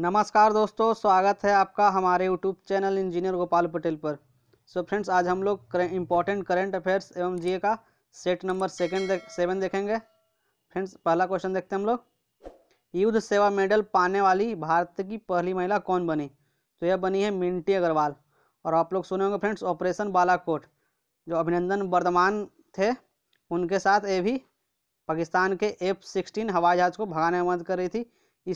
नमस्कार दोस्तों स्वागत है आपका हमारे YouTube channel engineer Gopal Patel पर सो so फ्रेंड्स आज हम लोग इंपॉर्टेंट करेंट अफेयर्स एवं जीए का सेट नंबर सेकंड दे, सेवन देखेंगे फ्रेंड्स पहला क्वेश्चन देखते हैं हम लोग युद्ध सेवा मेडल पाने वाली भारत की पहली महिला कौन बनी तो यह बनी है मिंटी अग्रवाल और आप लोग सुने होंगे फ्रेंड्स ऑपरेशन बालाकोट जो अभिनंदन वर्धमान थे उनके साथ ये भी पाकिस्तान के एफ सिक्सटीन हवाई जहाज़ को भगाने में मदद कर रही थी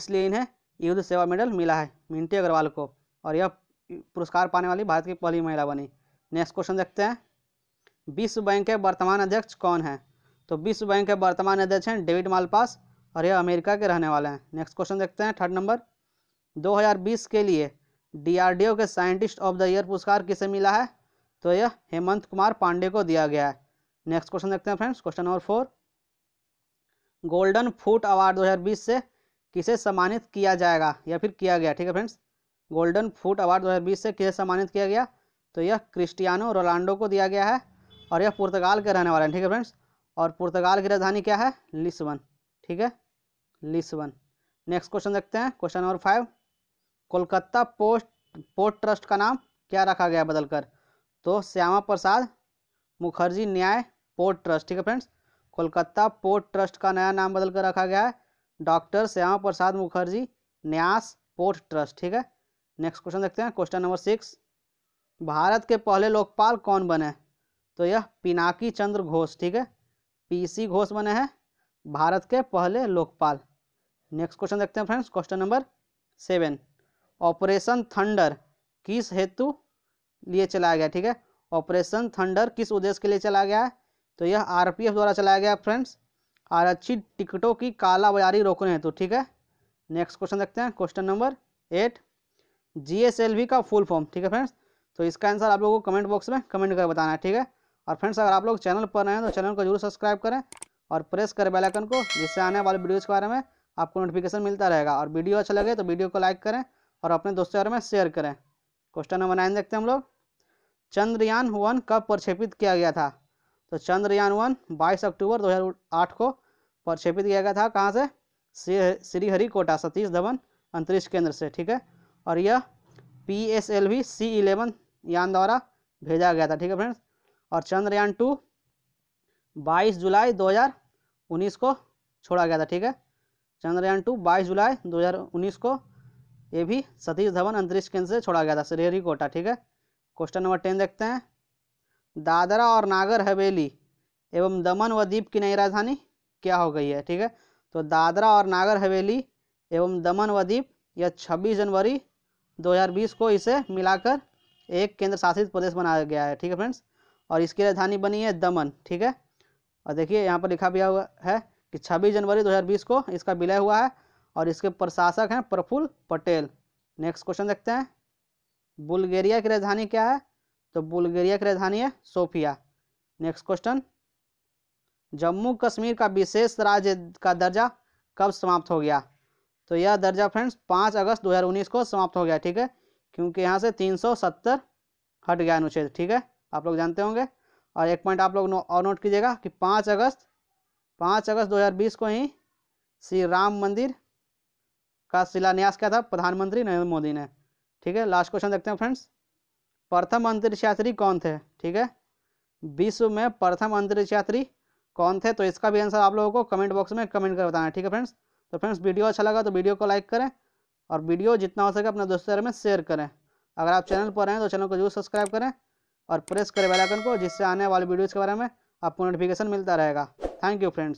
इसलिए इन्हें युद्ध सेवा मेडल मिला है मिंटी अग्रवाल को और यह पुरस्कार पाने वाली भारत की पहली महिला बनी नेक्स्ट क्वेश्चन देखते हैं विश्व बैंक के वर्तमान अध्यक्ष कौन है तो विश्व बैंक के वर्तमान अध्यक्ष हैं डेविड मालपास और यह अमेरिका के रहने वाले हैं नेक्स्ट क्वेश्चन देखते हैं थर्ड नंबर 2020 के लिए डीआरडीओ के साइंटिस्ट ऑफ द ईयर पुरस्कार किसे मिला है तो यह हेमंत कुमार पांडे को दिया गया है नेक्स्ट क्वेश्चन देखते हैं friends question number four golden foot award दो से किसे सम्मानित किया जाएगा या फिर किया गया ठीक है फ्रेंड्स गोल्डन फूट अवार्ड 2020 से किसे सम्मानित किया गया तो यह क्रिस्टियानो रोनाल्डो को दिया गया है और यह पुर्तगाल के रहने वाले हैं ठीक है फ्रेंड्स और पुर्तगाल की राजधानी क्या है लिस्बन ठीक है लिस्बन नेक्स्ट क्वेश्चन देखते हैं question number five Kolkata post port trust का नाम क्या रखा गया बदलकर तो श्यामा प्रसाद मुखर्जी न्याय पोर्ट ट्रस्ट ठीक है फ्रेंड्स कोलकाता पोर्ट ट्रस्ट का नया नाम बदलकर रखा गया है डॉक्टर श्यामा प्रसाद मुखर्जी न्यास पोर्ट ट्रस्ट ठीक है नेक्स्ट क्वेश्चन देखते हैं क्वेश्चन नंबर सिक्स भारत के पहले लोकपाल कौन बने तो यह पिनाकी चंद्र घोष ठीक है पीसी घोष बने हैं भारत के पहले लोकपाल नेक्स्ट क्वेश्चन देखते हैं friends question number seven operation thunder किस हेतु लिए चलाया गया ठीक है ऑपरेशन थंडर किस उद्देश्य के लिए चलाया गया है तो यह आरपीएफ द्वारा चलाया गया फ्रेंड्स आरक्षित टिकटों की कालाबाजारी रोकने हेतु तो, ठीक है नेक्स्ट क्वेश्चन देखते हैं क्वेश्चन नंबर एट जी का फुल फॉर्म ठीक है फ्रेंड्स तो इसका आंसर आप लोगों को कमेंट बॉक्स में कमेंट कर बताना है ठीक है और फ्रेंड्स अगर आप लोग चैनल पर नए हैं तो चैनल को जरूर सब्सक्राइब करें और प्रेस करें बेल आइकन को जिससे आने वाले वीडियोज़ के बारे में आपको नोटिफिकेशन मिलता रहेगा और वीडियो अच्छा लगे तो वीडियो को लाइक करें और अपने दोस्तों बारे में शेयर करें क्वेश्चन नंबर नाइन देखते हैं हम लोग चंद्रयान वन कब प्रक्षेपित किया गया था तो चंद्रयान वन बाईस अक्टूबर 2008 को प्रक्षेपित किया गया था कहाँ से श्रीहरिकोटा सतीश धवन अंतरिक्ष केंद्र से ठीक है और यह P S L V C eleven यान द्वारा भेजा गया था ठीक है फ्रेंड्स और चंद्रयान टू बाईस जुलाई 2019 को छोड़ा गया था ठीक है चंद्रयान टू बाईस जुलाई 2019 को ये भी सतीश धवन अंतरिक्ष केंद्र से छोड़ा गया था श्रीहरिकोटा ठीक है क्वेश्चन नंबर टेन देखते हैं दादरा और नागर हवेली एवं दमन व दीप की नई राजधानी क्या हो गई है ठीक है तो दादरा और नागर हवेली एवं दमन व दीप यह छब्बीस जनवरी 2020 को इसे मिलाकर एक केंद्र शासित प्रदेश बनाया गया है ठीक है फ्रेंड्स और इसकी राजधानी बनी है दमन ठीक है और देखिए यहाँ पर लिखा भी हुआ है कि 26 जनवरी 2020 को इसका विलय हुआ है और इसके प्रशासक हैं प्रफुल्ल पटेल नेक्स्ट क्वेश्चन देखते हैं बुल्गेरिया की राजधानी क्या है तो बुल्गारिया की राजधानी है Sofia next question Jammu Kashmir का विशेष राज्य का दर्जा कब समाप्त हो गया तो यह दर्जा फ्रेंड्स पाँच अगस्त 2019 को समाप्त हो गया ठीक है क्योंकि यहाँ से 370 हट गया अनुच्छेद ठीक है आप लोग जानते होंगे और एक पॉइंट आप लोग नो, और नोट कीजिएगा कि पाँच अगस्त पाँच अगस्त 2020 को ही श्री राम मंदिर का शिलान्यास किया था प्रधानमंत्री नरेंद्र मोदी ने ठीक है लास्ट क्वेश्चन देखते हैं फ्रेंड्स प्रथम अंतरिक्ष यात्री कौन थे ठीक है विश्व में प्रथम अंतरिक्ष यात्री कौन थे तो इसका भी आंसर आप लोगों को कमेंट बॉक्स में कमेंट कर बताना ठीक है फ्रेंड्स तो फ्रेंड्स वीडियो अच्छा लगा तो वीडियो को लाइक करें और वीडियो जितना हो सके अपने दोस्तों में शेयर करें अगर आप चैनल पर हैं तो चैनल को जरूर सब्सक्राइब करें और प्रेस करें बेल आइकन को जिससे आने वाले वीडियोज़ के बारे में आपको नोटिफिकेशन मिलता रहेगा थैंक यू फ्रेंड्स